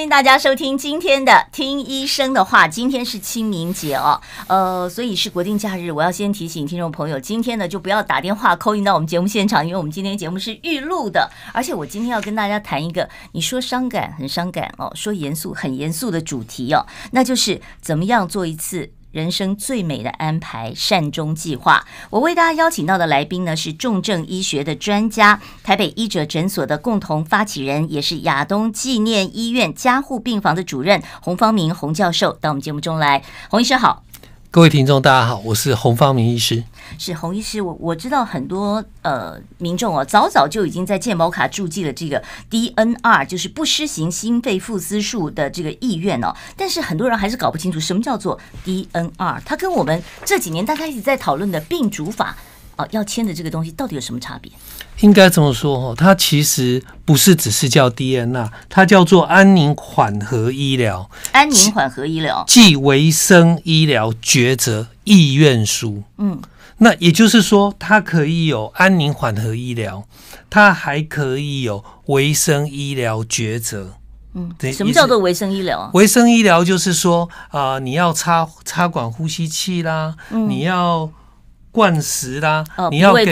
欢迎大家收听今天的《听医生的话》。今天是清明节哦，呃，所以是国定假日。我要先提醒听众朋友，今天呢就不要打电话扣音到我们节目现场，因为我们今天节目是预录的。而且我今天要跟大家谈一个，你说伤感很伤感哦，说严肃很严肃的主题哦，那就是怎么样做一次。人生最美的安排，善终计划。我为大家邀请到的来宾呢，是重症医学的专家，台北医者诊所的共同发起人，也是亚东纪念医院加护病房的主任洪方明洪教授，到我们节目中来。洪医生好。各位听众，大家好，我是洪方明医师。是洪医师，我我知道很多呃民众哦，早早就已经在健保卡注记了这个 DNR，就是不施行心肺复苏术的这个意愿哦。但是很多人还是搞不清楚什么叫做 DNR，它跟我们这几年大家一直在讨论的病主法。哦，要签的这个东西到底有什么差别？应该这么说？哦，它其实不是只是叫 d n a 它叫做安宁缓和医疗。安宁缓和医疗，即维生医疗抉择意愿书。嗯，那也就是说，它可以有安宁缓和医疗，它还可以有维生医疗抉择。嗯，什么叫做维生医疗啊？维生医疗就是说，啊，你要插插管呼吸器啦，你要。灌食啦，你要给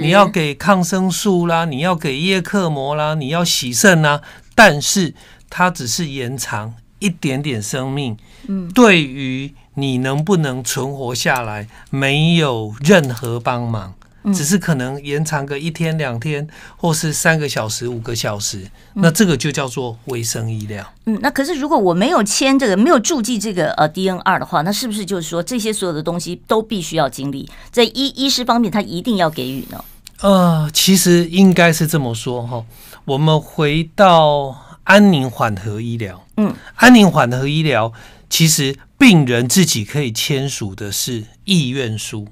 你要给抗生素啦，你要给叶克膜啦，你要洗肾啦，但是它只是延长一点点生命，嗯，对于你能不能存活下来没有任何帮忙。只是可能延长个一天两天，或是三个小时五个小时，那这个就叫做卫生医疗。嗯，那可是如果我没有签这个，没有注记这个呃 DNR 的话，那是不是就是说这些所有的东西都必须要经历在医医师方面他一定要给予呢？呃，其实应该是这么说哈。我们回到安宁缓和医疗，嗯，安宁缓和医疗其实病人自己可以签署的是意愿书。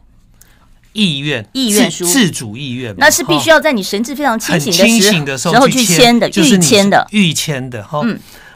意愿、意愿书、自主意愿，那是必须要在你神志非常清醒清醒的时候去签的，预签的、预签的。哈，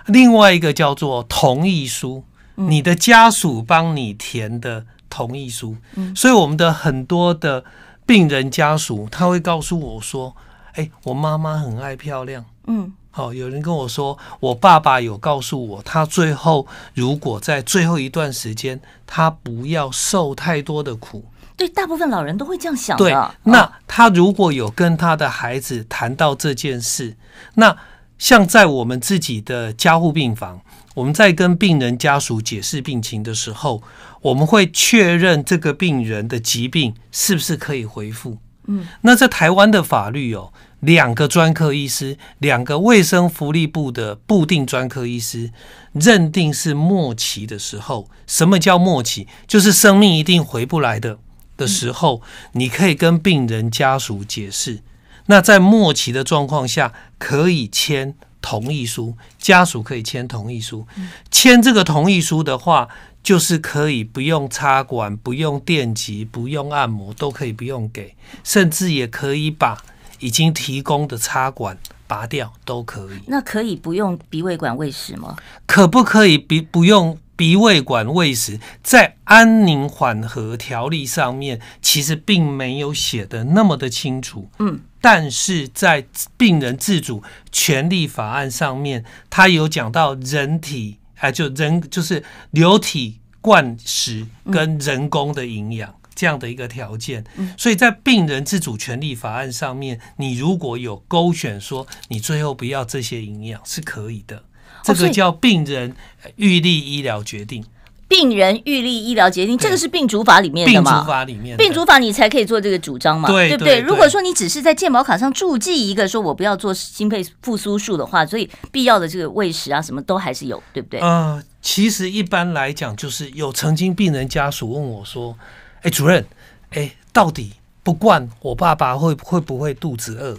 另外一个叫做同意书，你的家属帮你填的同意书。嗯。所以我们的很多的病人家属，他会告诉我说：“哎，我妈妈很爱漂亮。”嗯。好，有人跟我说，我爸爸有告诉我，他最后如果在最后一段时间，他不要受太多的苦。所以大部分老人都会这样想的。对，那他如果有跟他的孩子谈到这件事，那像在我们自己的加护病房，我们在跟病人家属解释病情的时候，我们会确认这个病人的疾病是不是可以回复。嗯，那在台湾的法律哦，两个专科医师、两个卫生福利部的固定专科医师认定是末期的时候，什么叫末期？就是生命一定回不来的。的时候，你可以跟病人家属解释。那在末期的状况下，可以签同意书，家属可以签同意书。签这个同意书的话，就是可以不用插管、不用电极、不用按摩，都可以不用给，甚至也可以把已经提供的插管拔掉，都可以。那可以不用鼻胃管喂食吗？可不可以比不用？鼻胃管喂食在安宁缓和条例上面其实并没有写的那么的清楚，嗯，但是在病人自主权利法案上面，他有讲到人体，哎，就人就是流体灌食跟人工的营养这样的一个条件，所以在病人自主权利法案上面，你如果有勾选说你最后不要这些营养是可以的。这个叫病人预立医疗决定，病人预立医疗决定，这个是病主法里面的嘛？病主法里面，病主法你才可以做这个主张嘛？对不对？如果说你只是在健保卡上注记一个说我不要做心肺复苏术的话，所以必要的这个喂食啊，什么都还是有，对不对？呃，其实一般来讲，就是有曾经病人家属问我说：“哎，主任，哎，到底不惯我爸爸会会不会肚子饿？”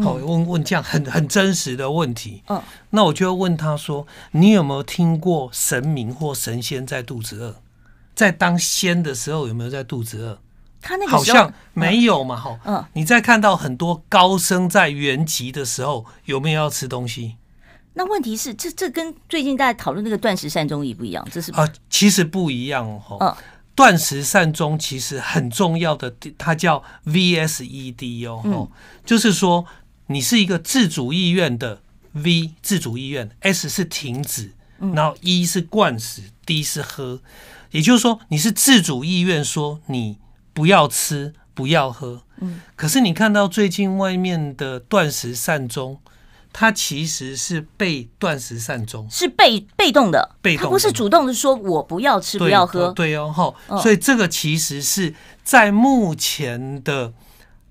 好，问问这样很很真实的问题。嗯，那我就问他说：“你有没有听过神明或神仙在肚子饿，在当仙的时候有没有在肚子饿？”他那个好像没有嘛，哈。嗯，你在看到很多高僧在圆寂的时候有没有要吃东西？那问题是，这这跟最近大家讨论那个断食善终仪不一样，这是啊，其实不一样哦。嗯，断食善终其实很重要的，它叫 v s e d 哦哈，就是说。你是一个自主意愿的 V，自主意愿 S 是停止，然后 E 是灌死，D 是喝，也就是说你是自主意愿说你不要吃不要喝。可是你看到最近外面的断食善终，他其实是被断食善终，是被被动的，被动的，不是主动的。说我不要吃不要喝，对哦，哈。所以这个其实是在目前的。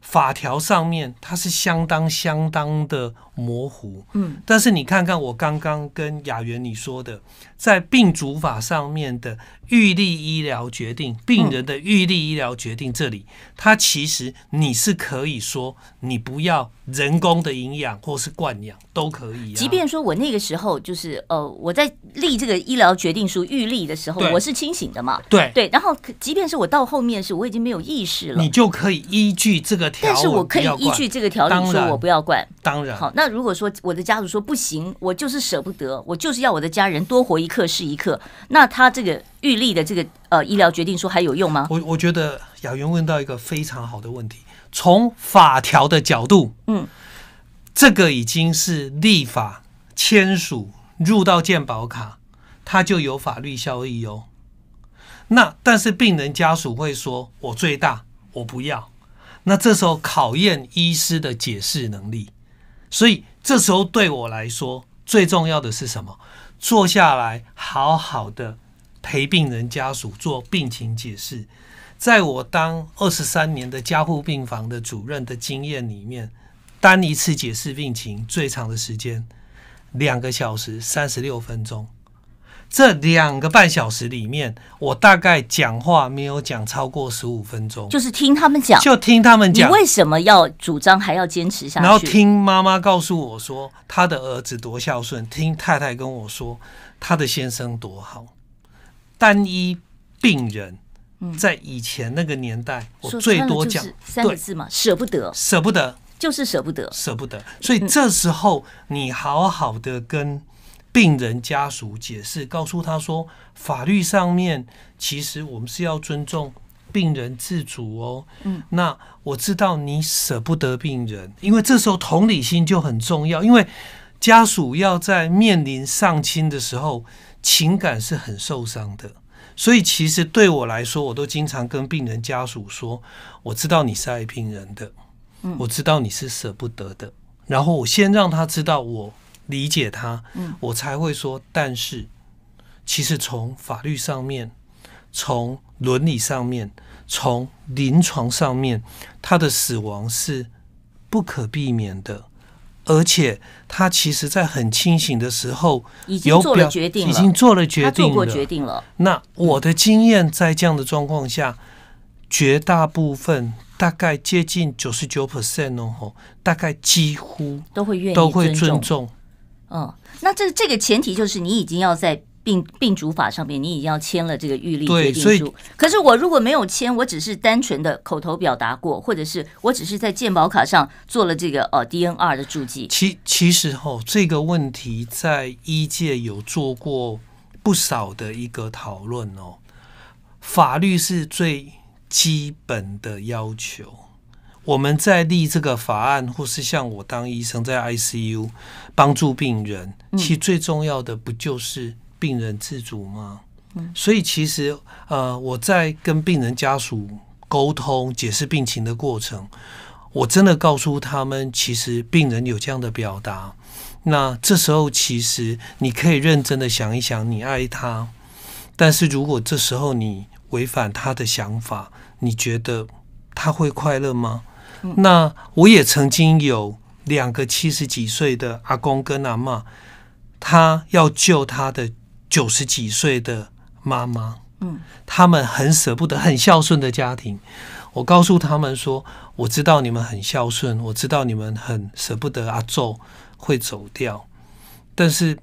法条上面它是相当相当的模糊，嗯，但是你看看我刚刚跟雅媛你说的，在病主法上面的预立医疗决定，病人的预立医疗决定这里，它其实你是可以说你不要。人工的营养或是灌养都可以。即便说我那个时候就是呃，我在立这个医疗决定书预立的时候，我是清醒的嘛。对对，然后即便是我到后面是我已经没有意识了，你就可以依据这个条。但是我可以依据这个条例说，我不要灌。当然。好，那如果说我的家属说不行，我就是舍不得，我就是要我的家人多活一刻是一刻，那他这个预立的这个呃医疗决定书还有用吗？我我觉得，雅云问到一个非常好的问题。从法条的角度，嗯，这个已经是立法签署入到健保卡，它就有法律效益哦。那但是病人家属会说：“我最大，我不要。”那这时候考验医师的解释能力。所以这时候对我来说，最重要的是什么？坐下来好好的陪病人家属做病情解释。在我当二十三年的加护病房的主任的经验里面，单一次解释病情最长的时间两个小时三十六分钟。这两个半小时里面，我大概讲话没有讲超过十五分钟，就是听他们讲，就听他们讲。你为什么要主张还要坚持下去？然后听妈妈告诉我说他的儿子多孝顺，听太太跟我说他的先生多好，单一病人。在以前那个年代，我最多讲三个字嘛，舍不得，舍不得，就是舍不得，舍不得。所以这时候，你好好的跟病人家属解释，告诉他说，法律上面其实我们是要尊重病人自主哦。嗯，那我知道你舍不得病人，因为这时候同理心就很重要，因为家属要在面临丧亲的时候，情感是很受伤的。所以，其实对我来说，我都经常跟病人家属说：“我知道你是爱病人的，我知道你是舍不得的。然后，我先让他知道我理解他，我才会说。但是，其实从法律上面、从伦理上面、从临床上面，他的死亡是不可避免的。”而且他其实，在很清醒的时候，已经做了决定，已经做了决定，他做过决定了。那我的经验，在这样的状况下，绝大部分大概接近九十九 percent 哦，大概几乎都会愿意都会尊重。嗯，那这这个前提就是你已经要在。病病主法上面，你已经要签了这个预立决定书。可是我如果没有签，我只是单纯的口头表达过，或者是我只是在健保卡上做了这个哦 DNR 的注记。其其实吼，这个问题在医界有做过不少的一个讨论哦。法律是最基本的要求。我们在立这个法案，或是像我当医生在 ICU 帮助病人，其实最重要的不就是？病人自主吗？嗯，所以其实，呃，我在跟病人家属沟通解释病情的过程，我真的告诉他们，其实病人有这样的表达。那这时候，其实你可以认真的想一想，你爱他，但是如果这时候你违反他的想法，你觉得他会快乐吗？那我也曾经有两个七十几岁的阿公跟阿妈，他要救他的。九十几岁的妈妈，嗯，他们很舍不得、很孝顺的家庭。我告诉他们说：“我知道你们很孝顺，我知道你们很舍不得阿宙会走掉。但是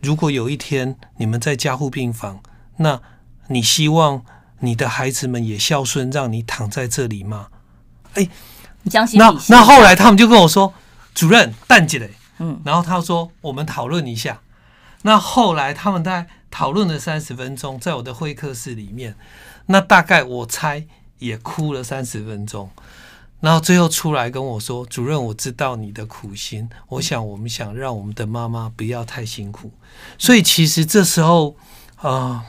如果有一天你们在加护病房，那你希望你的孩子们也孝顺，让你躺在这里吗？”哎，那那后来他们就跟我说：“主任，淡季嘞。”嗯，然后他说：“我们讨论一下。”那后来他们在讨论了三十分钟，在我的会客室里面，那大概我猜也哭了三十分钟，然后最后出来跟我说：“主任，我知道你的苦心，我想我们想让我们的妈妈不要太辛苦。”所以其实这时候啊，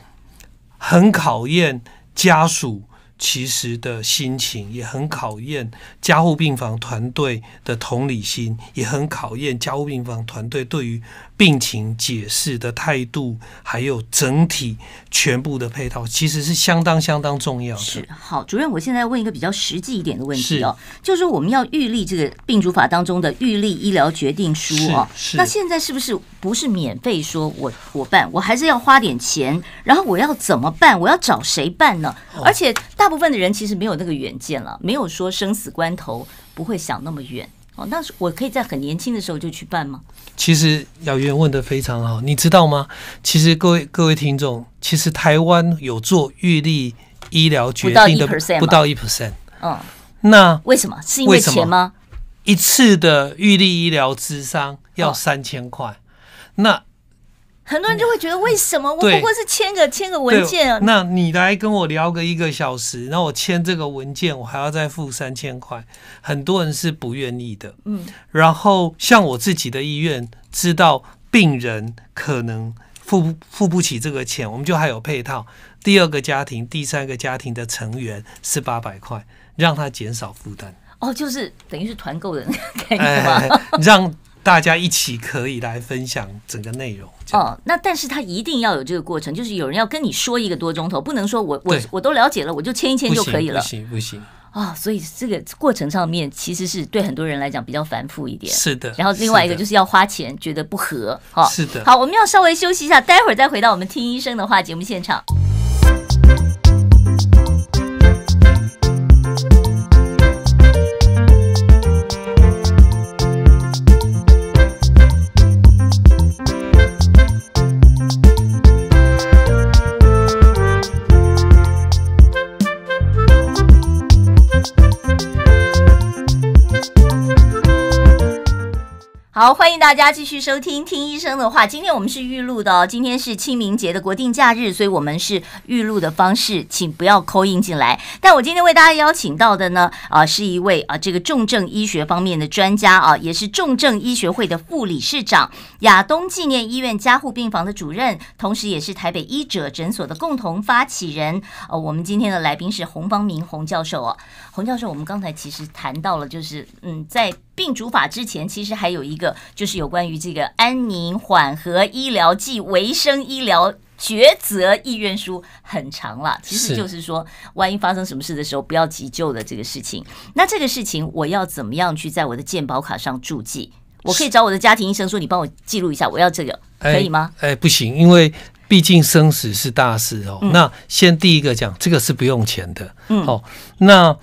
很考验家属。其实的心情也很考验加护病房团队的同理心，也很考验加护病房团队对于病情解释的态度，还有整体全部的配套，其实是相当相当重要的。是好，主任，我现在问一个比较实际一点的问题哦，就是我们要预立这个病主法当中的预立医疗决定书哦，那现在是不是不是免费说我我办，我还是要花点钱？然后我要怎么办？我要找谁办呢？而且大。部分的人其实没有那个远见了，没有说生死关头不会想那么远哦。那我可以在很年轻的时候就去办吗？其实姚元问的非常好，你知道吗？其实各位各位听众，其实台湾有做预立医疗决定的不到一 percent，嗯，那为什么？是因为钱吗？一次的预立医疗咨商要三千块，那。很多人就会觉得，为什么我不过是签个签个文件？那你来跟我聊个一个小时，那我签这个文件，我还要再付三千块，很多人是不愿意的。嗯，然后像我自己的医院，知道病人可能付付不起这个钱，我们就还有配套，第二个家庭、第三个家庭的成员是八百块，让他减少负担。哦，就是等于是团购的那样子嘛，让。大家一起可以来分享整个内容。哦，那但是他一定要有这个过程，就是有人要跟你说一个多钟头，不能说我我我都了解了，我就签一签就可以了。不行，不行啊！所以这个过程上面其实是对很多人来讲比较繁复一点。是的。然后另外一个就是要花钱，觉得不合哈。是的。好，我们要稍微休息一下，待会儿再回到我们听医生的话节目现场。好，欢迎大家继续收听听医生的话。今天我们是预录的哦，今天是清明节的国定假日，所以我们是预录的方式，请不要扣音进来。但我今天为大家邀请到的呢，啊，是一位啊，这个重症医学方面的专家啊，也是重症医学会的副理事长，亚东纪念医院加护病房的主任，同时也是台北医者诊所的共同发起人。呃，我们今天的来宾是洪方明洪教授啊，洪教授，我们刚才其实谈到了，就是嗯，在。病主法之前，其实还有一个，就是有关于这个安宁缓和医疗暨维生医疗抉择意愿书，很长了。其实就是说，万一发生什么事的时候，不要急救的这个事情。那这个事情，我要怎么样去在我的健保卡上注记？我可以找我的家庭医生说，你帮我记录一下，我要这个，可以吗？哎，不行，因为毕竟生死是大事哦。那先第一个讲，这个是不用钱的。嗯。好，那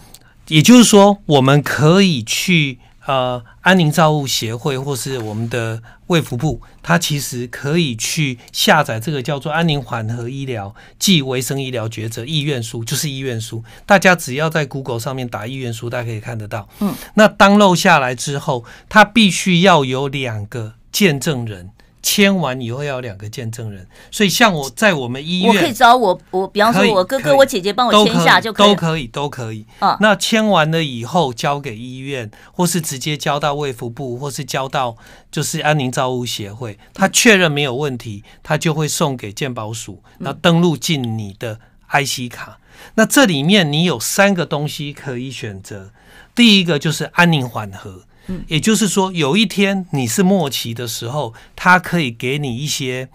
也就是说，我们可以去。呃，安宁照护协会或是我们的卫福部，它其实可以去下载这个叫做“安宁缓和医疗暨卫生医疗抉择意愿书”，就是意愿书。大家只要在 Google 上面打意愿书，大家可以看得到。嗯，那当漏下来之后，它必须要有两个见证人。签完以后要两个见证人，所以像我在我们医院，我可以找我我比方说我哥哥我姐姐帮我签下就可以都可以都可以啊。那签完了以后交给医院，或是直接交到卫福部，或是交到就是安宁照护协会，他确认没有问题，他就会送给健保署，那登录进你的 IC 卡。那这里面你有三个东西可以选择，第一个就是安宁缓和。也就是说，有一天你是末期的时候，他可以给你一些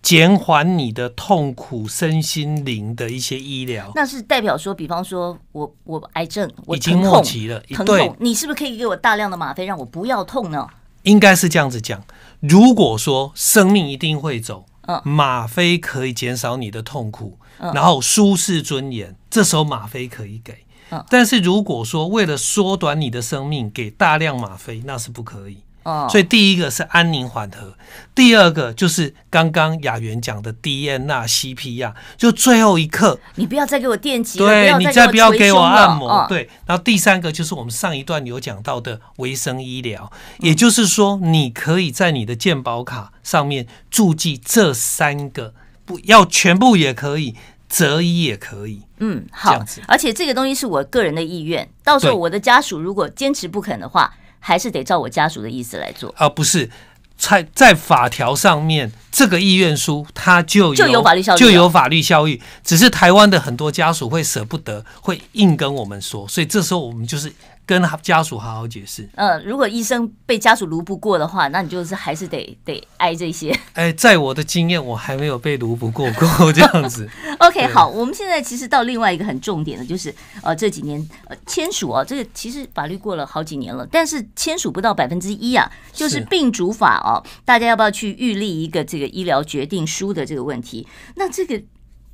减缓你的痛苦身心灵的一些医疗。那是代表说，比方说我我癌症，我已经末期了，对，你是不是可以给我大量的吗啡，让我不要痛呢？应该是这样子讲。如果说生命一定会走，嗯，吗啡可以减少你的痛苦，然后舒适尊严，这时候吗啡可以给。但是如果说为了缩短你的生命，给大量吗啡，那是不可以。哦，所以第一个是安宁缓和，第二个就是刚刚雅媛讲的 D N 娜西皮亚，就最后一刻，你不要再给我电击对，你再不要给我按摩。对，然后第三个就是我们上一段有讲到的维生医疗，也就是说你可以在你的健保卡上面注记这三个，不要全部也可以。择一也可以，嗯，好，而且这个东西是我个人的意愿，到时候我的家属如果坚持不肯的话，还是得照我家属的意思来做。啊，不是，在在法条上面，这个意愿书它就有就有法律效就有法律效益，只是台湾的很多家属会舍不得，会硬跟我们说，所以这时候我们就是。跟家属好好解释。呃，如果医生被家属卢不过的话，那你就是还是得 得挨这些。哎，在我的经验，我还没有被卢不过 过这样子。OK，好，我们现在其实到另外一个很重点的，就是呃这几年呃签署啊，这个其实法律过了好几年了，但是签署不到百分之一啊，就是病主法哦，大家要不要去预立一个这个医疗决定书的这个问题？那这个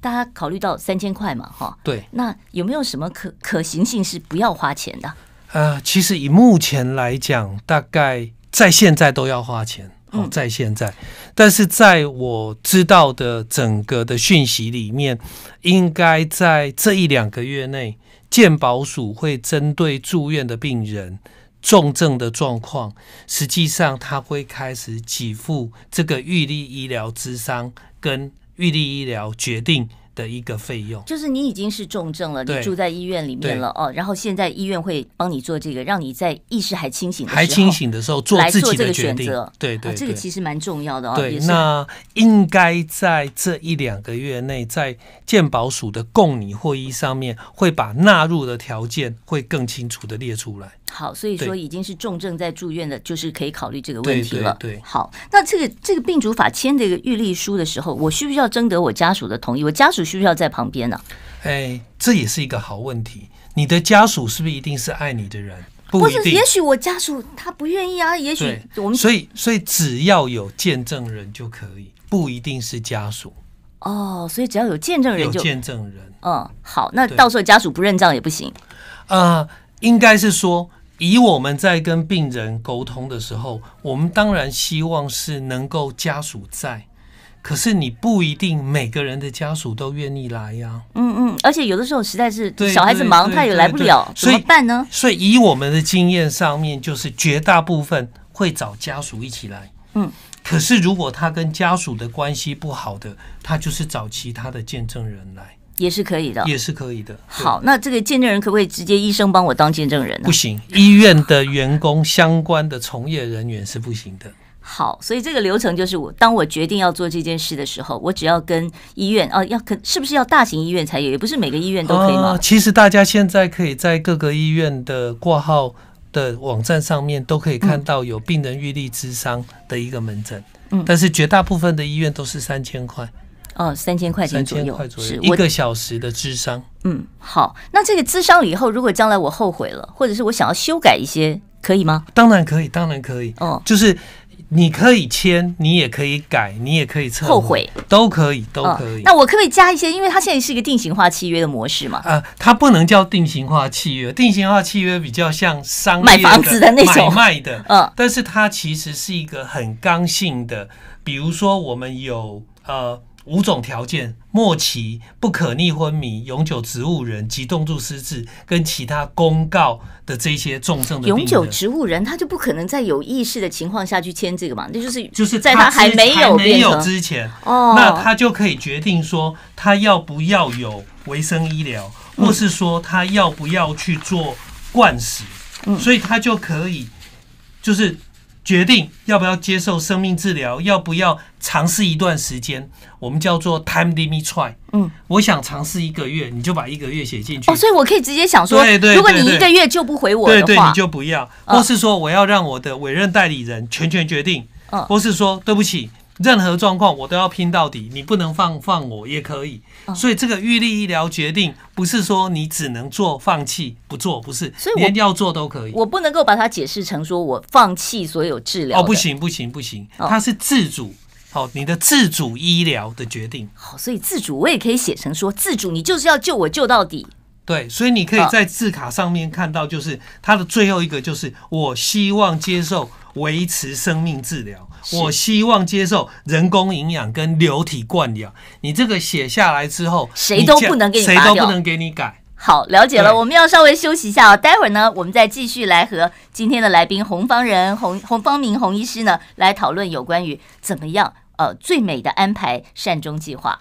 大家考虑到三千块嘛，哈，对，那有没有什么可可行性是不要花钱的？啊，其实以目前来讲，大概在现在都要花钱哦，在现在。但是在我知道的整个的讯息里面，应该在这一两个月内，健保署会针对住院的病人重症的状况，实际上他会开始给付这个预立医疗之商跟预立医疗决定。的一个费用，就是你已经是重症了，你住在医院里面了哦，然后现在医院会帮你做这个，让你在意识还清醒还清醒的时候做自己的决定，对对，这个其实蛮重要的哦。对，那应该在这一两个月内，在健保署的供你会议上面会把纳入的条件会更清楚的列出来。好，所以说已经是重症在住院的，就是可以考虑这个问题了。对，好，那这个这个病主法签这个预立书的时候，我需不需要征得我家属的同意？我家属需不需要在旁边呢？哎，这也是一个好问题。你的家属是不是一定是爱你的人？不是，也许我家属他不愿意啊。也许我们所以所以只要有见证人就可以，不一定是家属哦。所以只要有见证人，有见证人，嗯，好，那到时候家属不认账也不行。呃，应该是说。以我们在跟病人沟通的时候，我们当然希望是能够家属在，可是你不一定每个人的家属都愿意来呀。嗯嗯，而且有的时候实在是小孩子忙，他也来不了，怎么办呢？所以以我们的经验上面，就是绝大部分会找家属一起来。嗯，可是如果他跟家属的关系不好的，他就是找其他的见证人来。也是可以的，也是可以的。好，那这个见证人可不可以直接医生帮我当见证人呢？不行，医院的员工相关的从业人员是不行的。好，所以这个流程就是我当我决定要做这件事的时候，我只要跟医院哦要可是不是要大型医院才有，也不是每个医院都可以吗？其实大家现在可以在各个医院的挂号的网站上面都可以看到有病人预立智商的一个门诊，嗯，但是绝大部分的医院都是三千块。哦，三千块钱左右，是一个小时的智商。嗯，好，那这个智商以后，如果将来我后悔了，或者是我想要修改一些，可以吗？当然可以，当然可以。哦，就是你可以签，你也可以改，你也可以撤，后悔都可以，都可以。那我可不可以加一些，因为它现在是一个定型化契约的模式嘛？呃，它不能叫定型化契约，定型化契约比较像商业的那种卖的，嗯，但是它其实是一个很刚性的，比如说我们有呃。五种条件：末期不可逆昏迷、永久植物人及动作失智，跟其他公告的这些重症的永久植物人，他就不可能在有意识的情况下去签这个嘛？那就是就是在他还没有没有之前，那他就可以决定说，他要不要有维生医疗，或是说他要不要去做灌食，所以他就可以就是。决定要不要接受生命治疗，要不要尝试一段时间，我们叫做 time l e me try。嗯，我想尝试一个月，你就把一个月写进哦。所以我可以直接想说，对对如果你一个月就不回我的话，对对，你就不要。或是说，我要让我的委任代理人全权决定。嗯，或是说，对不起。任何状况我都要拼到底，你不能放放我也可以。所以这个预立医疗决定不是说你只能做放弃不做，不是，连要做都可以。我不能够把它解释成说我放弃所有治疗。哦，不行不行不行，它是自主，好，你的自主医疗的决定。好，所以自主我也可以写成说自主，你就是要救我救到底。对，所以你可以在字卡上面看到，就是它的最后一个就是我希望接受维持生命治疗。我希望接受人工营养跟流体灌养。你这个写下来之后，谁都不能给你改。谁都不能给你改。好，了解了。我们要稍微休息一下哦，待会儿呢，我们再继续来和今天的来宾洪方仁、洪洪方明、洪医师呢，来讨论有关于怎么样呃最美的安排善终计划。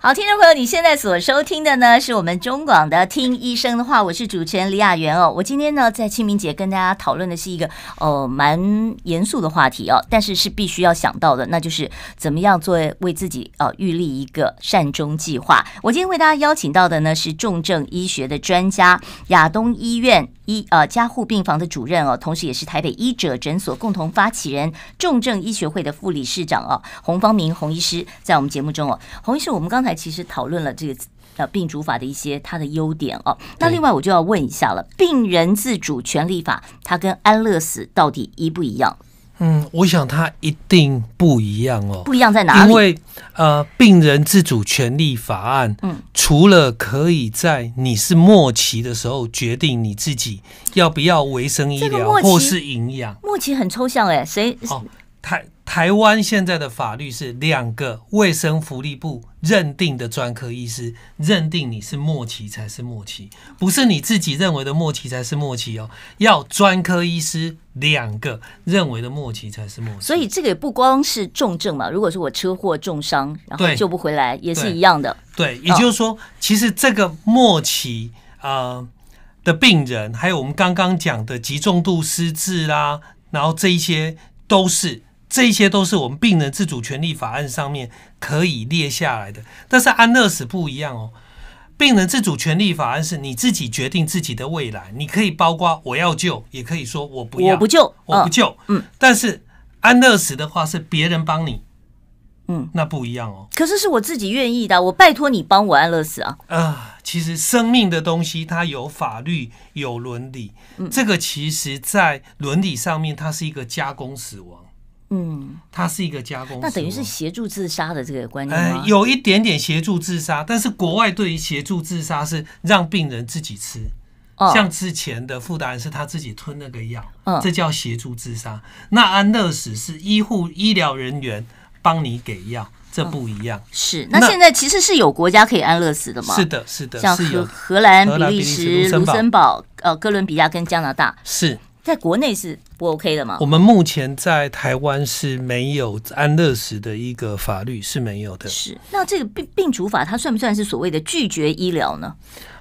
好，听众朋友，你现在所收听的呢，是我们中广的《听医生的话》，我是主持人李雅媛哦。我今天呢，在清明节跟大家讨论的是一个哦蛮严肃的话题哦，但是是必须要想到的，那就是怎么样做为自己呃预立一个善终计划。我今天为大家邀请到的呢，是重症医学的专家亚东医院。医啊，加护病房的主任哦，同时也是台北医者诊所共同发起人、重症医学会的副理事长哦，洪方明洪医师在我们节目中哦，洪医师，我们刚才其实讨论了这个呃病主法的一些它的优点哦，那另外我就要问一下了，病人自主权利法它跟安乐死到底一不一样？嗯，我想他一定不一样哦。不一样在哪里？因为呃，病人自主权利法案，嗯，除了可以在你是末期的时候决定你自己要不要维生医疗或是营养，末期很抽象哎，谁？哦，他。台湾现在的法律是两个卫生福利部认定的专科医师认定你是末期才是末期，不是你自己认为的末期才是末期哦。要专科医师两个认为的末期才是末期，所以这个也不光是重症嘛。如果是我车祸重伤，然后救不回来，也是一样的。对，也就是说，其实这个末期啊的病人，还有我们刚刚讲的极重度失智啦，然后这一些都是。这些都是我们病人自主权利法案上面可以列下来的，但是安乐死不一样哦。病人自主权利法案是你自己决定自己的未来，你可以包括我要救，也可以说我不要，我不救，我不救。嗯，但是安乐死的话是别人帮你，嗯，那不一样哦。可是是我自己愿意的，我拜托你帮我安乐死啊。啊，其实生命的东西它有法律有伦理，这个其实在伦理上面它是一个加工死亡。嗯，它是一个加工，那等于是协助自杀的这个观念呃、有一点点协助自杀，但是国外对于协助自杀是让病人自己吃，像之前的负担是他自己吞那个药，这叫协助自杀。那安乐死是医护医疗人员帮你给药，这不一样。是，那现在其实是有国家可以安乐死的吗？是的，是的，像荷荷兰、比利时、卢森堡、呃，哥伦比亚跟加拿大是。在国内是不 OK 的吗？我们目前在台湾是没有安乐死的一个法律，是没有的。是那这个病病除法，它算不算是所谓的拒绝医疗呢？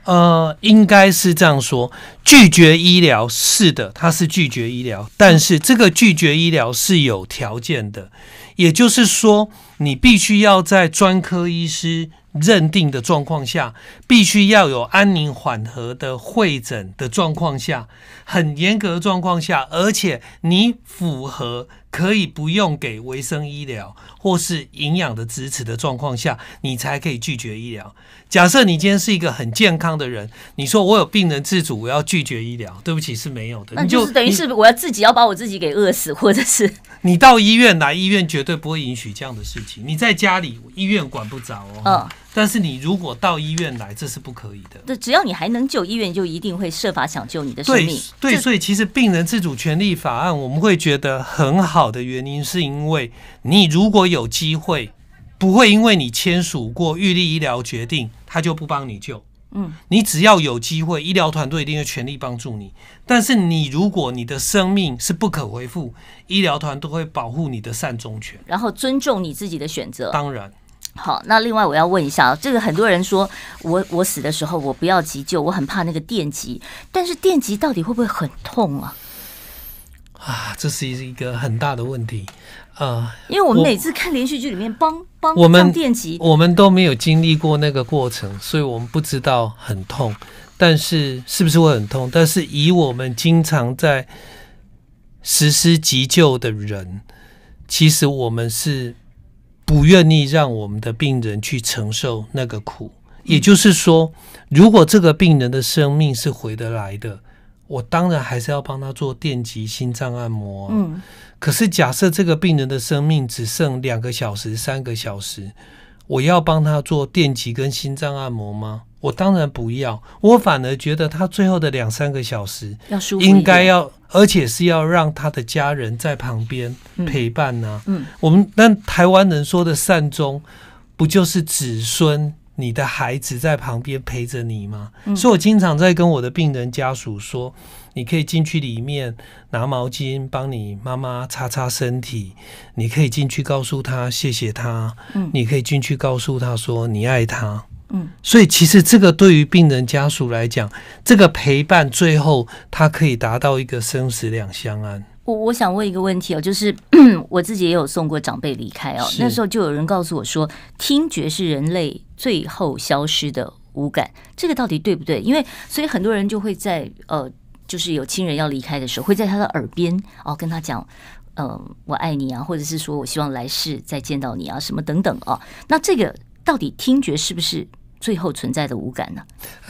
呃，应该是这样说，拒绝医疗是的，它是拒绝医疗，但是这个拒绝医疗是有条件的，也就是说，你必须要在专科医师。认定的状况下，必须要有安宁缓和的会诊的状况下，很严格的状况下，而且你符合可以不用给卫生医疗或是营养的支持的状况下，你才可以拒绝医疗。假设你今天是一个很健康的人，你说我有病人自主，我要拒绝医疗，对不起是没有的。那就是等于是我要自己要把我自己给饿死，或者是你到医院来，医院绝对不会允许这样的事情。你在家里，医院管不着哦。但是你如果到医院来，这是不可以的。对，只要你还能救，医院就一定会设法抢救你的生命。对，所以其实《病人自主权利法案》我们会觉得很好的原因，是因为你如果有机会，不会因为你签署过预立医疗决定，他就不帮你救。嗯，你只要有机会，医疗团队一定会全力帮助你。但是你如果你的生命是不可恢复，医疗团都会保护你的善终权，然后尊重你自己的选择。当然。好，那另外我要问一下，这个很多人说我我死的时候我不要急救，我很怕那个电极，但是电极到底会不会很痛啊？啊，这是一个很大的问题，呃，因为我们每次看连续剧里面帮帮我们电击，我们都没有经历过那个过程，所以我们不知道很痛，但是是不是会很痛？但是以我们经常在实施急救的人，其实我们是。不愿意让我们的病人去承受那个苦，也就是说，如果这个病人的生命是回得来的，我当然还是要帮他做电极心脏按摩。嗯，可是假设这个病人的生命只剩两个小时、三个小时。我要帮他做电极跟心脏按摩吗？我当然不要，我反而觉得他最后的两三个小时应该要，而且是要让他的家人在旁边陪伴呐。嗯，我们那台湾人说的善终，不就是子孙？你的孩子在旁边陪着你吗？所以，我经常在跟我的病人家属说：“你可以进去里面拿毛巾，帮你妈妈擦擦身体。你可以进去告诉他，谢谢他。嗯，你可以进去告诉他说你爱他。嗯，所以其实这个对于病人家属来讲，这个陪伴最后他可以达到一个生死两相安。”我我想问一个问题哦，就是 我自己也有送过长辈离开哦，那时候就有人告诉我说，听觉是人类最后消失的五感，这个到底对不对？因为所以很多人就会在呃，就是有亲人要离开的时候，会在他的耳边哦跟他讲，嗯，我爱你啊，或者是说我希望来世再见到你啊，什么等等哦。那这个到底听觉是不是？最后存在的无感呢？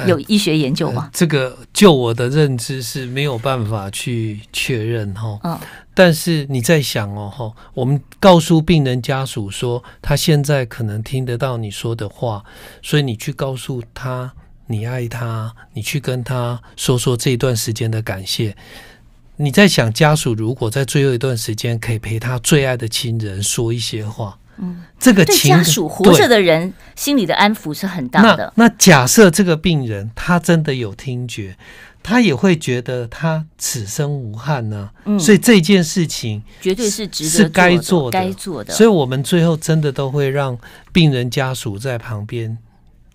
有医学研究吗？这个就我的认知是没有办法去确认哈。嗯，但是你在想哦，哈，我们告诉病人家属说，他现在可能听得到你说的话，所以你去告诉他你爱他，你去跟他说说这一段时间的感谢。你在想家属如果在最后一段时间可以陪他最爱的亲人说一些话。嗯，这个情家属活着的人心里的安抚是很大的。那假设这个病人他真的有听觉，他也会觉得他此生无憾呢。所以这件事情绝对是值得是该做的，该做的。所以我们最后真的都会让病人家属在旁边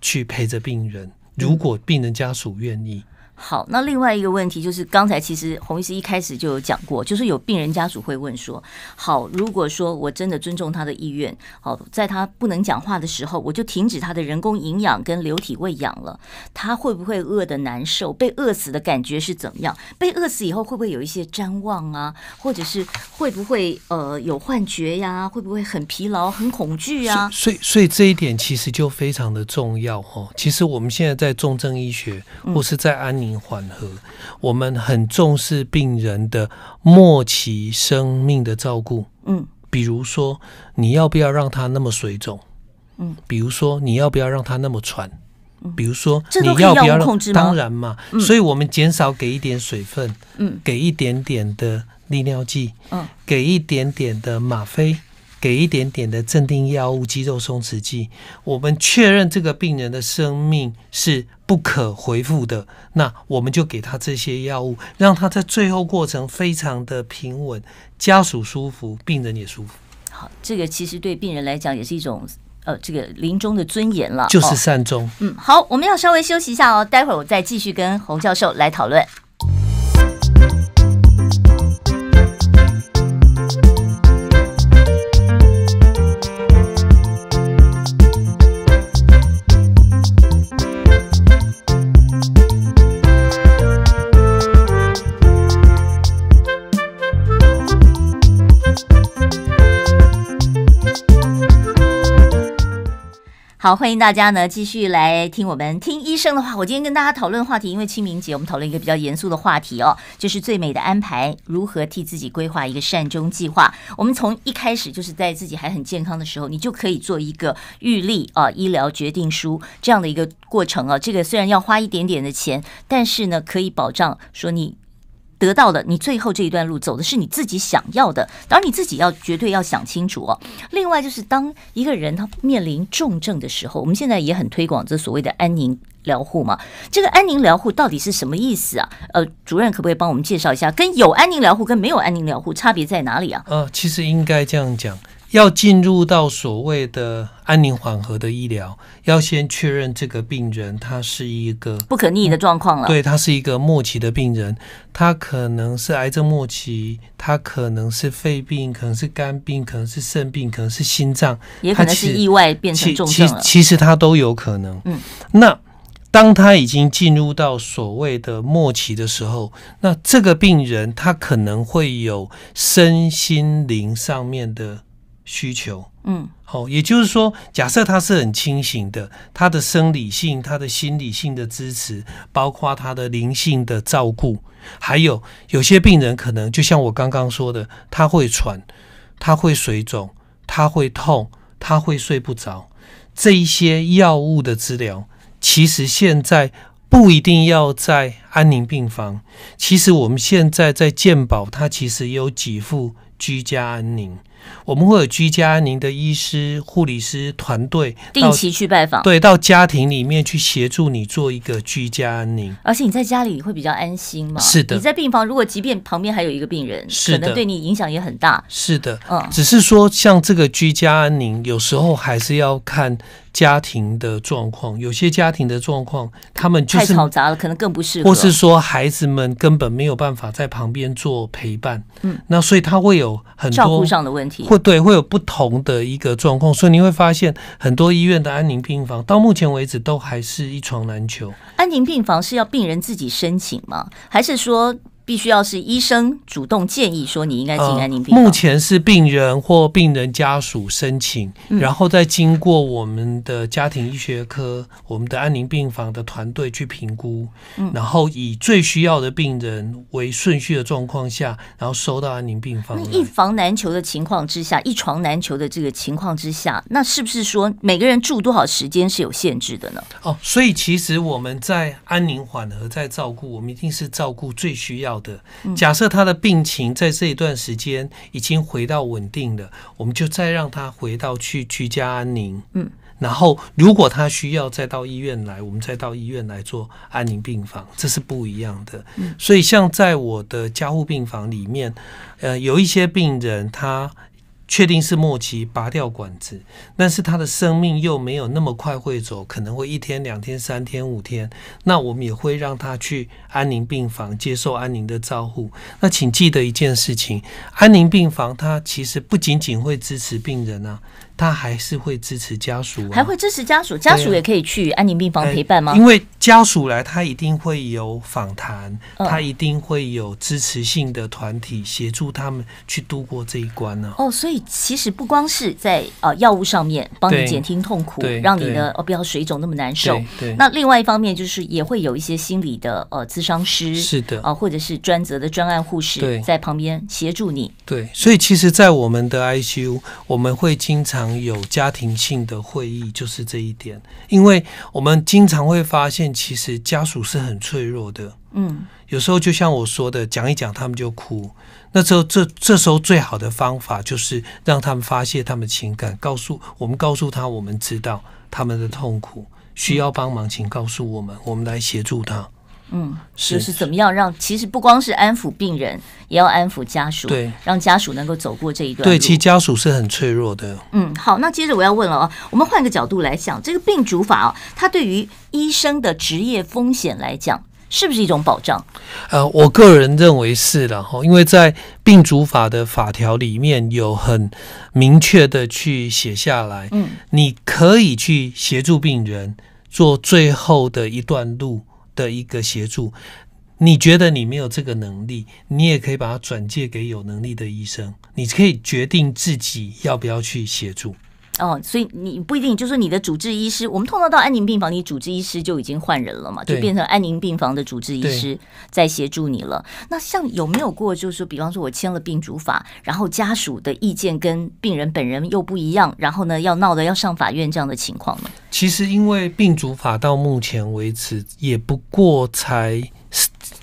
去陪着病人，如果病人家属愿意。好，那另外一个问题就是，刚才其实洪医师一开始就有讲过，就是有病人家属会问说：，好，如果说我真的尊重他的意愿，好，在他不能讲话的时候，我就停止他的人工营养跟流体喂养了，他会不会饿的难受？被饿死的感觉是怎么样？被饿死以后会不会有一些瞻望啊？或者是会不会呃有幻觉呀？会不会很疲劳、很恐惧啊？所以，所以这一点其实就非常的重要哦。其实我们现在在重症医学，或是在安宁。缓和，我们很重视病人的末期生命的照顾。嗯，比如说，你要不要让他那么水肿？嗯，比如说，你要不要让他那么喘？嗯，比如说，你要不要让控制当然嘛，所以我们减少给一点水分。嗯，给一点点的利尿剂。嗯，给一点点的吗啡。给一点点的镇定药物、肌肉松弛剂。我们确认这个病人的生命是不可恢复的，那我们就给他这些药物，让他在最后过程非常的平稳，家属舒服，病人也舒服。好，这个其实对病人来讲也是一种，呃，这个临终的尊严了，就是善终。嗯，好，我们要稍微休息一下哦，待会儿我再继续跟洪教授来讨论。好，欢迎大家呢，继续来听我们听医生的话。我今天跟大家讨论话题，因为清明节，我们讨论一个比较严肃的话题哦，就是最美的安排，如何替自己规划一个善终计划。我们从一开始就是在自己还很健康的时候，你就可以做一个预立啊医疗决定书这样的一个过程啊。这个虽然要花一点点的钱，但是呢，可以保障说你。得到的，你最后这一段路走的是你自己想要的，当然你自己要绝对要想清楚哦。另外就是，当一个人他面临重症的时候，我们现在也很推广这所谓的安宁疗护嘛。这个安宁疗护到底是什么意思啊？呃，主任可不可以帮我们介绍一下，跟有安宁疗护跟没有安宁疗护差别在哪里啊？呃，其实应该这样讲。要进入到所谓的安宁缓和的医疗，要先确认这个病人他是一个不可逆的状况了。对，他是一个末期的病人，他可能是癌症末期，他可能是肺病，可能是肝病，可能是肾病，可能是心脏，也可能是意外变成重症其实他都有可能。嗯，那当他已经进入到所谓的末期的时候，那这个病人他可能会有身心灵上面的。需求，嗯，好，也就是说，假设他是很清醒的，他的生理性、他的心理性的支持，包括他的灵性的照顾，还有有些病人可能，就像我刚刚说的，他会喘，他会水肿，他会痛，他会睡不着，这一些药物的治疗，其实现在不一定要在安宁病房。其实我们现在在健保，它其实有几副居家安宁。我们会有居家安宁的医师、护理师团队定期去拜访，对，到家庭里面去协助你做一个居家安宁，而且你在家里会比较安心嘛。是的，你在病房，如果即便旁边还有一个病人，可能对你影响也很大。是的，嗯，只是说像这个居家安宁，有时候还是要看家庭的状况，有些家庭的状况他们就太吵杂了，可能更不适合，或是说孩子们根本没有办法在旁边做陪伴，嗯，那所以他会有很多照顾上的问题。会对会有不同的一个状况，所以你会发现很多医院的安宁病房到目前为止都还是一床难求。安宁病房是要病人自己申请吗？还是说？必须要是医生主动建议说你应该进安宁病房。目前是病人或病人家属申请，然后再经过我们的家庭医学科、我们的安宁病房的团队去评估，然后以最需要的病人为顺序的状况下，然后收到安宁病房。一房难求的情况之下，一床难求的这个情况之下，那是不是说每个人住多少时间是有限制的呢？哦，所以其实我们在安宁缓和在照顾，我们一定是照顾最需要。的假设他的病情在这一段时间已经回到稳定了，我们就再让他回到去居家安宁。嗯，然后如果他需要再到医院来，我们再到医院来做安宁病房，这是不一样的。所以像在我的加护病房里面，呃，有一些病人他。确定是末期，拔掉管子，但是他的生命又没有那么快会走，可能会一天、两天、三天、五天，那我们也会让他去安宁病房接受安宁的照护。那请记得一件事情，安宁病房它其实不仅仅会支持病人啊。他还是会支持家属，还会支持家属，家属也可以去安宁病房陪伴吗？因为家属来，他一定会有访谈，他一定会有支持性的团体协助他们去度过这一关呢。哦，所以其实不光是在呃药物上面帮你减轻痛苦，让你的不要水肿那么难受。对，那另外一方面就是也会有一些心理的呃咨商师，是的啊，或者是专责的专案护士在旁边协助你。对，所以其实，在我们的 ICU，我们会经常。有家庭性的会议就是这一点，因为我们经常会发现，其实家属是很脆弱的。嗯，有时候就像我说的，讲一讲他们就哭。那这这这时候最好的方法就是让他们发泄他们情感，告诉我们告诉他，我们知道他们的痛苦，需要帮忙，请告诉我们，我们来协助他。嗯，就是怎么样让其实不光是安抚病人，也要安抚家属，对，让家属能够走过这一段。对其家属是很脆弱的。嗯，好，那接着我要问了哦，我们换个角度来讲，这个病主法啊，它对于医生的职业风险来讲，是不是一种保障？呃，我个人认为是的哈，因为在病主法的法条里面有很明确的去写下来，嗯，你可以去协助病人做最后的一段路。的一个协助，你觉得你没有这个能力，你也可以把它转借给有能力的医生。你可以决定自己要不要去协助。哦，所以你不一定，就是你的主治医师。我们通常到安宁病房，你主治医师就已经换人了嘛，就变成安宁病房的主治医师在协助你了。那像有没有过，就是说，比方说，我签了病主法，然后家属的意见跟病人本人又不一样，然后呢要闹的要上法院这样的情况呢？其实，因为病主法到目前为止也不过才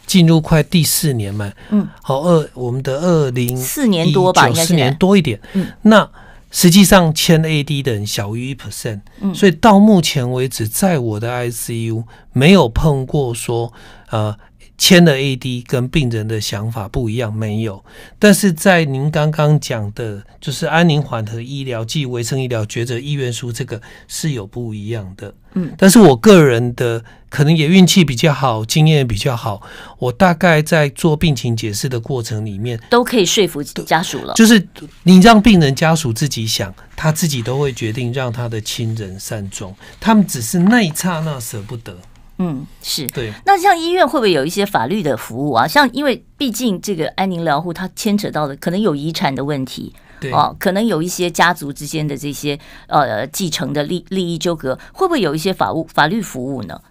进入快第四年嘛。嗯。好，二我们的二零四年多吧，应该是四年多一点。嗯。那。实际上签 AD 的人小于一 percent，所以到目前为止，在我的 ICU 没有碰过说呃签的 AD 跟病人的想法不一样，没有。但是在您刚刚讲的，就是安宁缓和医疗、即维生医疗抉择意愿书，这个是有不一样的。但是我个人的可能也运气比较好，经验比较好。我大概在做病情解释的过程里面，都可以说服家属了。就是你让病人家属自己想，他自己都会决定让他的亲人善终，他们只是那一刹那舍不得。嗯，是对。那像医院会不会有一些法律的服务啊？像因为毕竟这个安宁疗护它牵扯到的可能有遗产的问题。哦，可能有一些家族之间的这些呃继承的利利益纠葛，会不会有一些法务法律服务呢？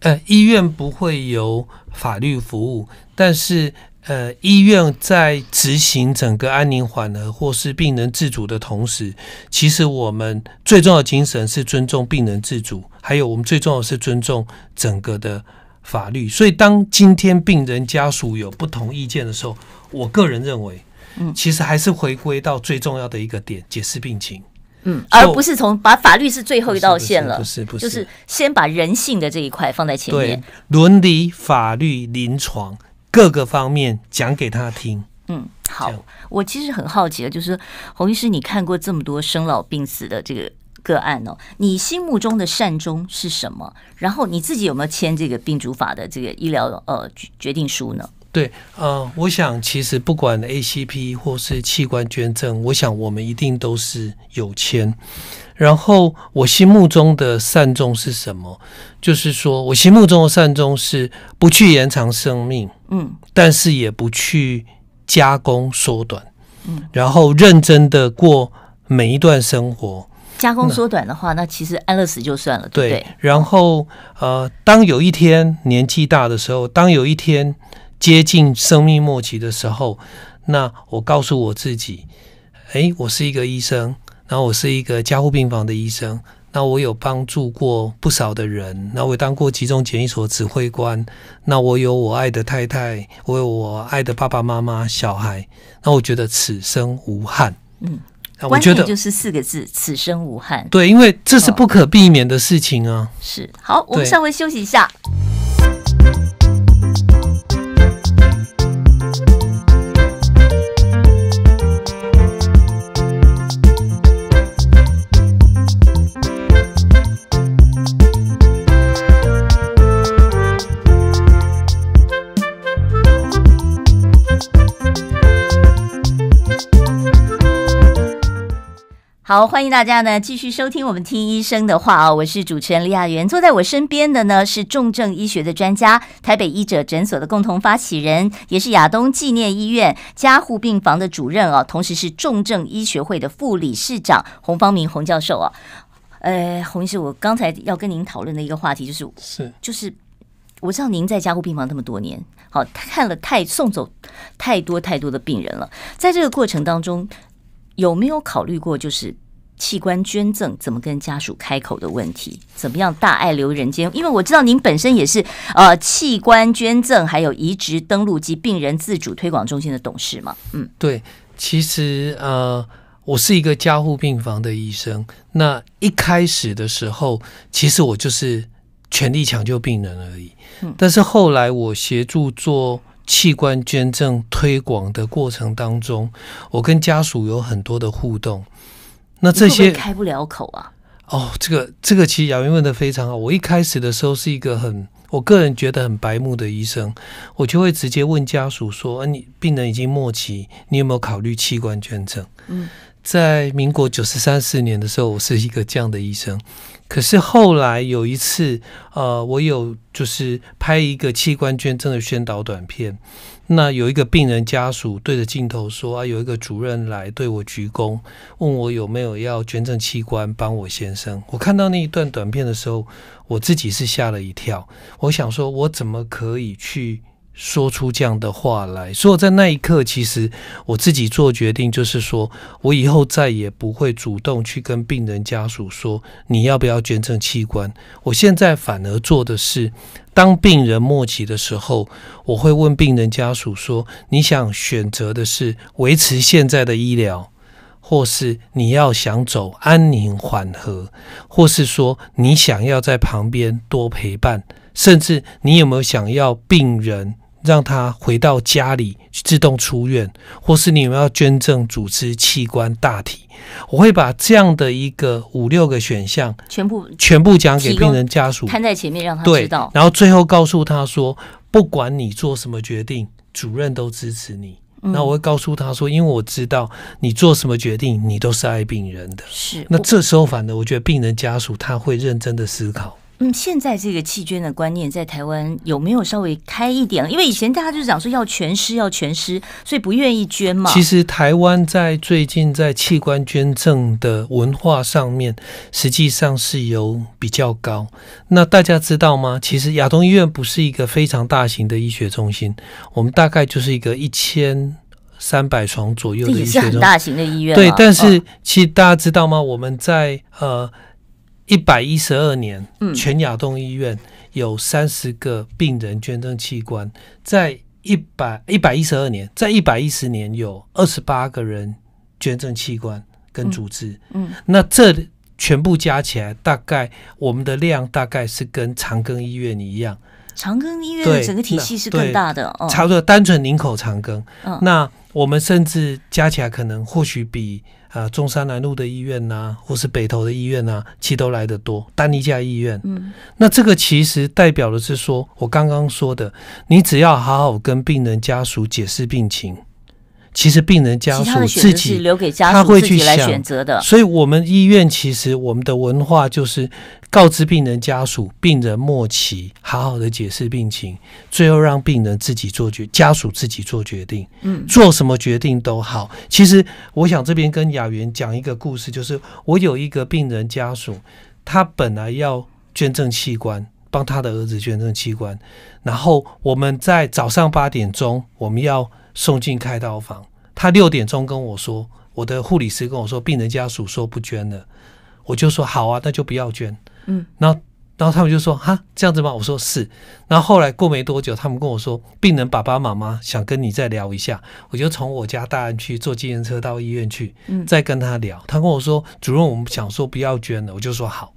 呃，医院不会有法律服务，但是呃，医院在执行整个安宁缓和或是病人自主的同时，其实我们最重要的精神是尊重病人自主，还有我们最重要是尊重整个的法律。所以，当今天病人家属有不同意见的时候，我个人认为。嗯，其实还是回归到最重要的一个点，解释病情，嗯，而不是从把法律是最后一道线了，不是，不是，就是先把人性的这一块放在前面，伦理、法律、临床各个方面讲给他听。嗯，好，我其实很好奇的，就是洪医师，你看过这么多生老病死的这个个案哦，你心目中的善终是什么？然后你自己有没有签这个病主法的这个医疗呃决定书呢？对，呃，我想其实不管 A C P 或是器官捐赠，我想我们一定都是有签。然后我心目中的善终是什么？就是说我心目中的善终是不去延长生命，嗯，但是也不去加工缩短，嗯，然后认真的过每一段生活。加工缩短的话，那其实安乐死就算了，对对？然后，呃，当有一天年纪大的时候，当有一天。接近生命末期的时候，那我告诉我自己：，哎，我是一个医生，然后我是一个加护病房的医生，那我有帮助过不少的人，那我当过集中检疫所指挥官，那我有我爱的太太，我有我爱的爸爸妈妈、小孩，那我觉得此生无憾。嗯，觉得就是四个字：此生无憾。对，因为这是不可避免的事情啊。是，好，我们稍微休息一下。欢迎大家呢，继续收听我们听医生的话啊！我是主持人李亚媛，坐在我身边的呢是重症医学的专家，台北医者诊所的共同发起人，也是亚东纪念医院加护病房的主任啊，同时是重症医学会的副理事长洪方明洪教授啊。呃，洪医师，我刚才要跟您讨论的一个话题就是，是就是我知道您在加护病房这么多年，好看了太送走太多太多的病人了，在这个过程当中有没有考虑过就是？器官捐赠怎么跟家属开口的问题，怎么样大爱留人间？因为我知道您本身也是呃器官捐赠还有移植登录及病人自主推广中心的董事嘛，嗯，对，其实呃我是一个加护病房的医生，那一开始的时候其实我就是全力抢救病人而已，嗯，但是后来我协助做器官捐赠推广的过程当中，我跟家属有很多的互动。那这些开不了口啊？哦，这个这个，其实雅云问的非常好。我一开始的时候是一个很，我个人觉得很白目的医生，我就会直接问家属说：“你病人已经末期，你有没有考虑器官捐赠？”嗯，在民国九十三四年的时候，我是一个这样的医生。可是后来有一次，呃，我有就是拍一个器官捐赠的宣导短片，那有一个病人家属对着镜头说啊，有一个主任来对我鞠躬，问我有没有要捐赠器官帮我先生。我看到那一段短片的时候，我自己是吓了一跳，我想说我怎么可以去？说出这样的话来，所以，在那一刻，其实我自己做决定，就是说我以后再也不会主动去跟病人家属说你要不要捐赠器官。我现在反而做的是，当病人末期的时候，我会问病人家属说，你想选择的是维持现在的医疗，或是你要想走安宁缓和，或是说你想要在旁边多陪伴，甚至你有没有想要病人。让他回到家里自动出院，或是你们要捐赠组织器官大体，我会把这样的一个五六个选项全部全部讲给病人家属，摊在前面让他知道。然后最后告诉他说，不管你做什么决定，主任都支持你。那我会告诉他说，因为我知道你做什么决定，你都是爱病人的。是。那这时候反的，我觉得病人家属他会认真的思考。嗯，现在这个弃捐的观念在台湾有没有稍微开一点？因为以前大家就是讲说要全尸，要全尸，所以不愿意捐嘛。其实台湾在最近在器官捐赠的文化上面，实际上是有比较高。那大家知道吗？其实亚东医院不是一个非常大型的医学中心，我们大概就是一个一千三百床左右的医学中心，很大型的医院。对，但是其实大家知道吗？我们在呃。一百一十二年，全亚东医院有三十个病人捐赠器官，在一百一百一十二年，在一百一十年有二十八个人捐赠器官跟组织。嗯，那这全部加起来，大概我们的量大概是跟长庚医院一样。长庚医院整个体系是更大的哦，差不多单纯人口长庚。嗯，那我们甚至加起来，可能或许比。啊，中山南路的医院呐，或是北投的医院呐，其都来的多，单一家医院，嗯，那这个其实代表的是说，我刚刚说的，你只要好好跟病人家属解释病情。其实病人家属自己，他会去来选择的。所以，我们医院其实我们的文化就是告知病人家属，病人末期好好的解释病情，最后让病人自己做决，家属自己做决定。嗯，做什么决定都好。其实，我想这边跟雅媛讲一个故事，就是我有一个病人家属，他本来要捐赠器官，帮他的儿子捐赠器官，然后我们在早上八点钟，我们要。送进开刀房，他六点钟跟我说，我的护理师跟我说，病人家属说不捐了，我就说好啊，那就不要捐。嗯，然后然后他们就说哈这样子吗？我说是。然后后来过没多久，他们跟我说，病人爸爸妈妈想跟你再聊一下，我就从我家大安区坐计程车到医院去，嗯，再跟他聊。他跟我说主任，我们想说不要捐了，我就说好。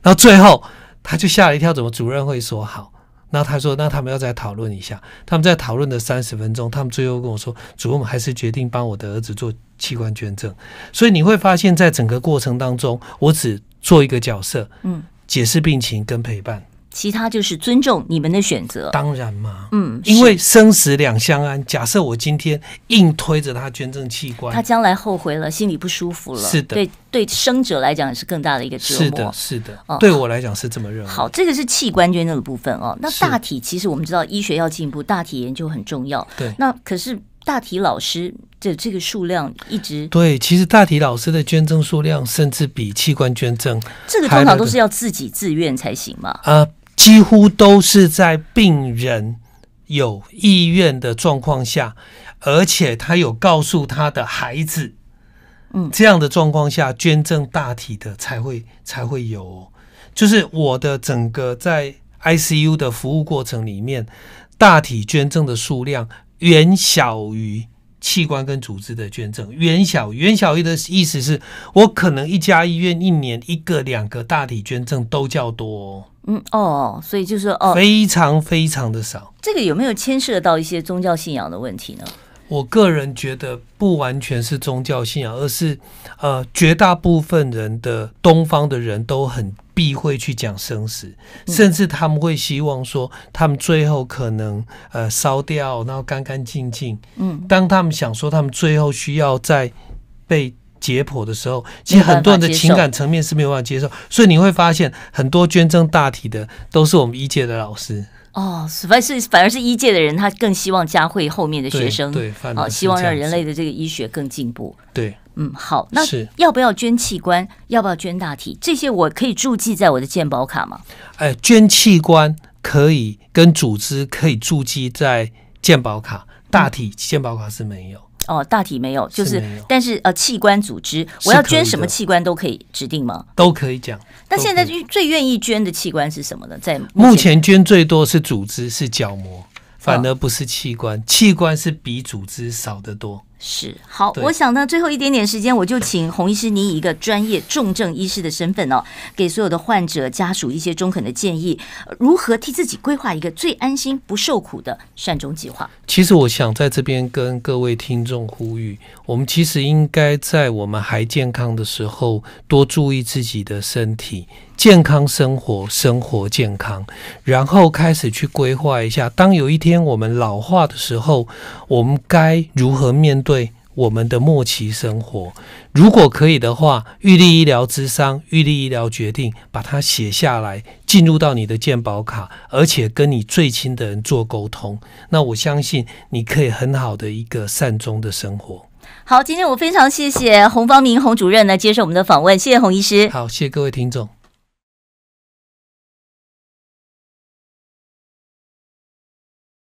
然后最后他就吓了一跳，怎么主任会说好？那他说，那他们要再讨论一下。他们在讨论的三十分钟，他们最后跟我说，主，我们还是决定帮我的儿子做器官捐赠。所以你会发现在整个过程当中，我只做一个角色，嗯，解释病情跟陪伴。其他就是尊重你们的选择，当然嘛，嗯，因为生死两相安。假设我今天硬推着他捐赠器官，他将来后悔了，心里不舒服了，是的，对对，生者来讲是更大的一个折磨，是的，是的。对我来讲是这么认为。好，这个是器官捐赠的部分哦。那大体其实我们知道医学要进步，大体研究很重要，对。那可是大体老师的这个数量一直对，其实大体老师的捐赠数量甚至比器官捐赠这个通常都是要自己自愿才行嘛，呃，几乎都是在病人有意愿的状况下，而且他有告诉他的孩子，嗯，这样的状况下捐赠大体的才会才会有。就是我的整个在 ICU 的服务过程里面，大体捐赠的数量远小于器官跟组织的捐赠，远小远小于的意思是，我可能一家医院一年一个两个大体捐赠都较多。嗯哦，所以就是哦，非常非常的少。这个有没有牵涉到一些宗教信仰的问题呢？我个人觉得不完全是宗教信仰，而是呃，绝大部分人的东方的人都很避讳去讲生死，甚至他们会希望说，他们最后可能呃烧掉，然后干干净净。嗯，当他们想说，他们最后需要在被。解剖的时候，其实很多人的情感层面是没有办法接受，所以你会发现很多捐赠大体的都是我们一届的老师哦，反是反而是一届的人，他更希望加惠后面的学生对，哦，希望让人类的这个医学更进步。对，嗯，好，那是要不要捐器官？要不要捐大体？这些我可以注记在我的健保卡吗？哎，捐器官可以，跟组织可以注记在健保卡，大体健保卡是没有。哦，大体没有，就是，但是呃，器官组织，我要捐什么器官都可以指定吗？都可以讲。那现在最最愿意捐的器官是什么呢？在目前捐最多是组织，是角膜，反而不是器官，器官是比组织少得多。是好，我想呢，最后一点点时间，我就请洪医师，你以一个专业重症医师的身份哦，给所有的患者家属一些中肯的建议，如何替自己规划一个最安心、不受苦的善终计划？其实我想在这边跟各位听众呼吁，我们其实应该在我们还健康的时候，多注意自己的身体。健康生活，生活健康，然后开始去规划一下。当有一天我们老化的时候，我们该如何面对我们的末期生活？如果可以的话，玉立医疗之商，玉立医疗决定把它写下来，进入到你的健保卡，而且跟你最亲的人做沟通。那我相信你可以很好的一个善终的生活。好，今天我非常谢谢洪方明洪主任来接受我们的访问，谢谢洪医师。好，谢谢各位听众。